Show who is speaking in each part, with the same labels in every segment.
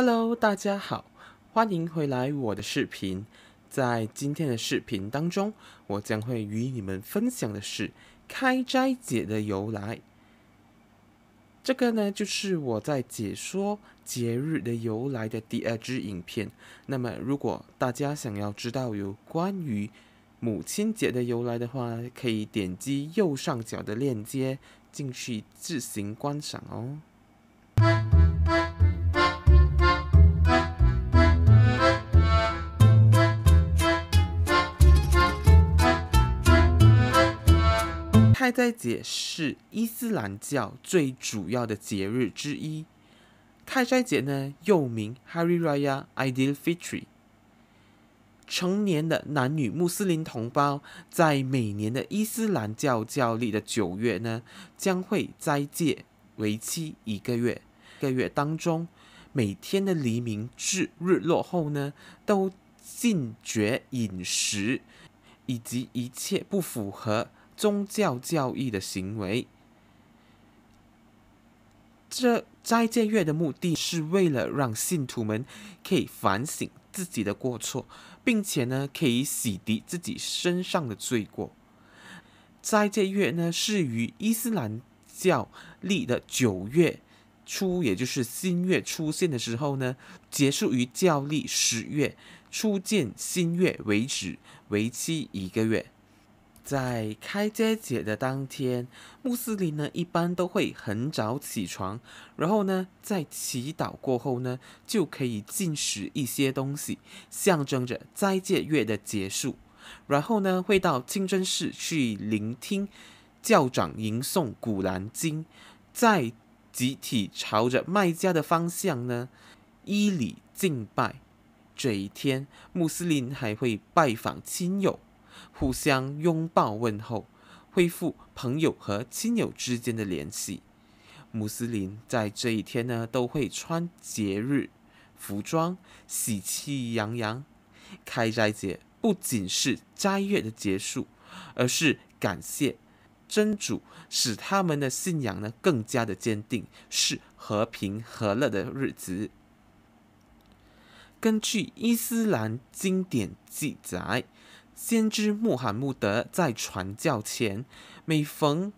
Speaker 1: Hello，大家好，欢迎回来我的视频。在今天的视频当中，我将会与你们分享的是开斋节的由来。这个呢，就是我在解说节日的由来的第二支影片。那么，如果大家想要知道有关于母亲节的由来的话，可以点击右上角的链接进去自行观赏哦。斋节是伊斯兰教最主要的节日之一。斋节呢，又名 h a r i Raya Id l Fitri）。成年的男女穆斯林同胞在每年的伊斯兰教教历的九月呢，将会斋戒，为期一个月。一个月当中，每天的黎明至日落后呢，都禁绝饮食以及一切不符合。宗教教义的行为，这斋戒月的目的是为了让信徒们可以反省自己的过错，并且呢可以洗涤自己身上的罪过。斋戒月呢是于伊斯兰教历的九月初，也就是新月出现的时候呢，结束于教历十月初见新月为止，为期一个月。在开斋节的当天，穆斯林呢一般都会很早起床，然后呢在祈祷过后呢就可以进食一些东西，象征着斋戒月的结束。然后呢会到清真寺去聆听教长吟诵古兰经，再集体朝着麦加的方向呢依礼敬拜。这一天，穆斯林还会拜访亲友。互相拥抱问候，恢复朋友和亲友之间的联系。穆斯林在这一天呢，都会穿节日服装，喜气洋洋。开斋节不仅是斋月的结束，而是感谢真主使他们的信仰呢更加的坚定，是和平和乐的日子。根据伊斯兰经典记载。先知穆罕默德在传教前，每逢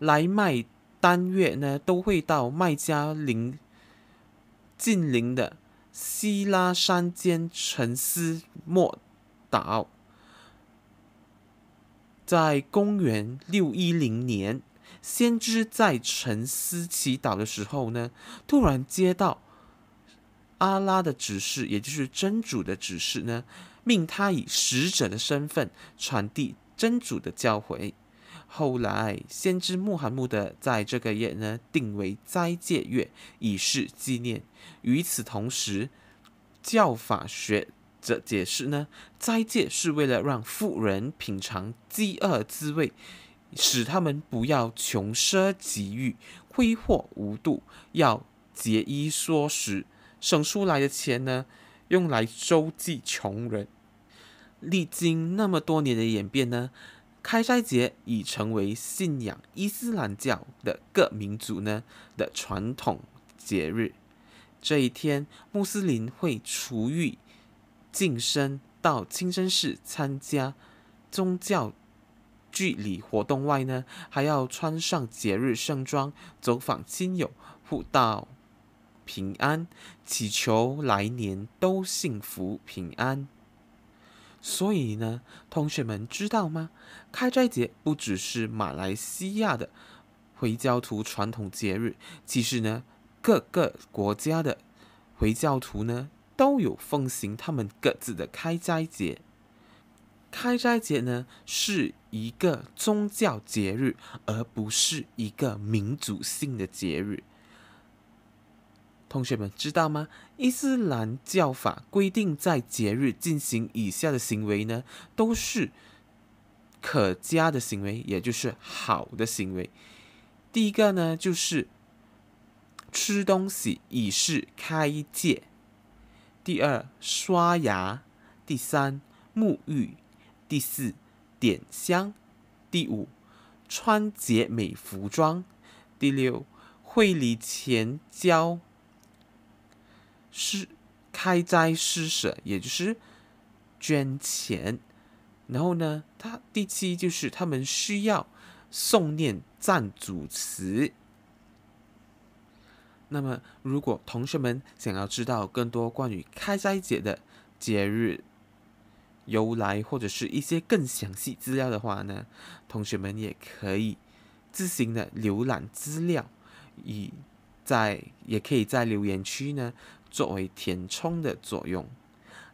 Speaker 1: 来麦丹月呢，都会到麦加林近邻的希拉山间沉思默祷。在公元六一零年，先知在沉思祈祷的时候呢，突然接到。阿拉的指示，也就是真主的指示呢，命他以使者的身份传递真主的教诲。后来，先知穆罕默德在这个月呢定为斋戒月，以示纪念。与此同时，教法学者解释呢，斋戒是为了让富人品尝饥饿滋味，使他们不要穷奢极欲、挥霍无度，要节衣缩食。省出来的钱呢，用来周济穷人。历经那么多年的演变呢，开斋节已成为信仰伊斯兰教的各民族呢的传统节日。这一天，穆斯林会除欲净身，到清真寺参加宗教聚礼活动外呢，还要穿上节日盛装，走访亲友，互道。平安，祈求来年都幸福平安。所以呢，同学们知道吗？开斋节不只是马来西亚的回教徒传统节日，其实呢，各个国家的回教徒呢都有奉行他们各自的开斋节。开斋节呢是一个宗教节日，而不是一个民族性的节日。同学们知道吗？伊斯兰教法规定，在节日进行以下的行为呢，都是可嘉的行为，也就是好的行为。第一个呢，就是吃东西，以示开戒；第二，刷牙；第三，沐浴；第四，点香；第五，穿洁美服装；第六，会礼前交施开斋施舍，也就是捐钱。然后呢，他第七就是他们需要诵念赞主词。那么，如果同学们想要知道更多关于开斋节的节日由来或者是一些更详细资料的话呢，同学们也可以自行的浏览资料，以在也可以在留言区呢。作为填充的作用。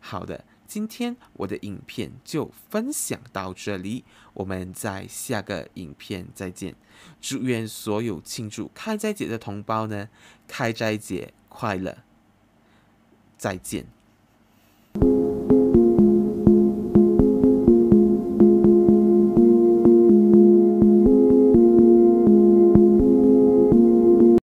Speaker 1: 好的，今天我的影片就分享到这里，我们在下个影片再见。祝愿所有庆祝开斋节的同胞呢，开斋节快乐！再见。